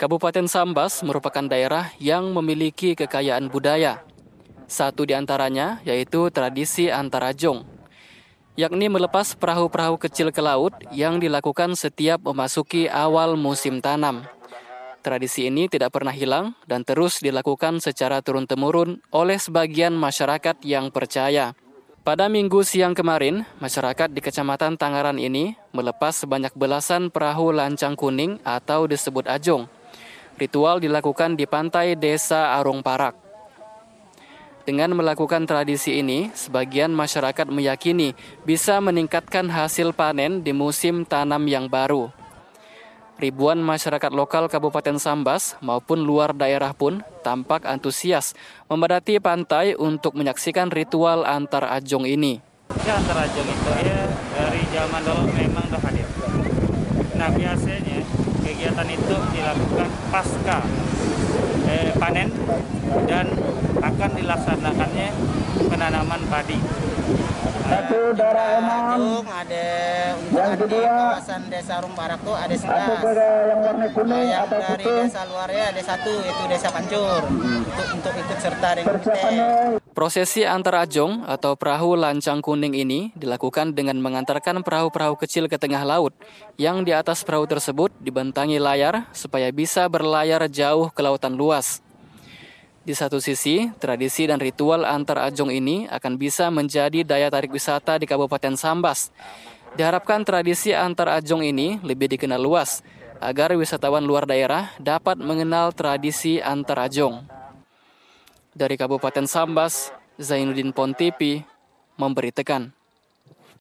Kabupaten Sambas merupakan daerah yang memiliki kekayaan budaya. Satu di antaranya yaitu tradisi antarajong, yakni melepas perahu-perahu kecil ke laut yang dilakukan setiap memasuki awal musim tanam. Tradisi ini tidak pernah hilang dan terus dilakukan secara turun-temurun oleh sebagian masyarakat yang percaya. Pada minggu siang kemarin, masyarakat di Kecamatan Tangaran ini melepas sebanyak belasan perahu lancang kuning atau disebut ajong Ritual dilakukan di pantai desa Arung Parak. Dengan melakukan tradisi ini, sebagian masyarakat meyakini bisa meningkatkan hasil panen di musim tanam yang baru. Ribuan masyarakat lokal Kabupaten Sambas maupun luar daerah pun tampak antusias memadati pantai untuk menyaksikan ritual antar ajong ini. Ya, antar ajong itu ya dari zaman dulu memang kegiatan itu dilakukan pasca eh, panen dan akan dilaksanakannya penanaman padi. Satu daerah emang Ada yang di kawasan Desa Rumparak tuh ada sebelas. Yang warna nah, kuning yang atau dari putih. desa luarnya ada satu itu Desa Pancur hmm. untuk untuk ikut serta dengan kita. Prosesi antar ajong atau perahu lancang kuning ini dilakukan dengan mengantarkan perahu-perahu kecil ke tengah laut, yang di atas perahu tersebut dibentangi layar supaya bisa berlayar jauh ke lautan luas. Di satu sisi, tradisi dan ritual antar ajong ini akan bisa menjadi daya tarik wisata di Kabupaten Sambas. Diharapkan tradisi antar ajong ini lebih dikenal luas, agar wisatawan luar daerah dapat mengenal tradisi antar ajong dari Kabupaten Sambas, Zainuddin Pontipi, memberi tekan.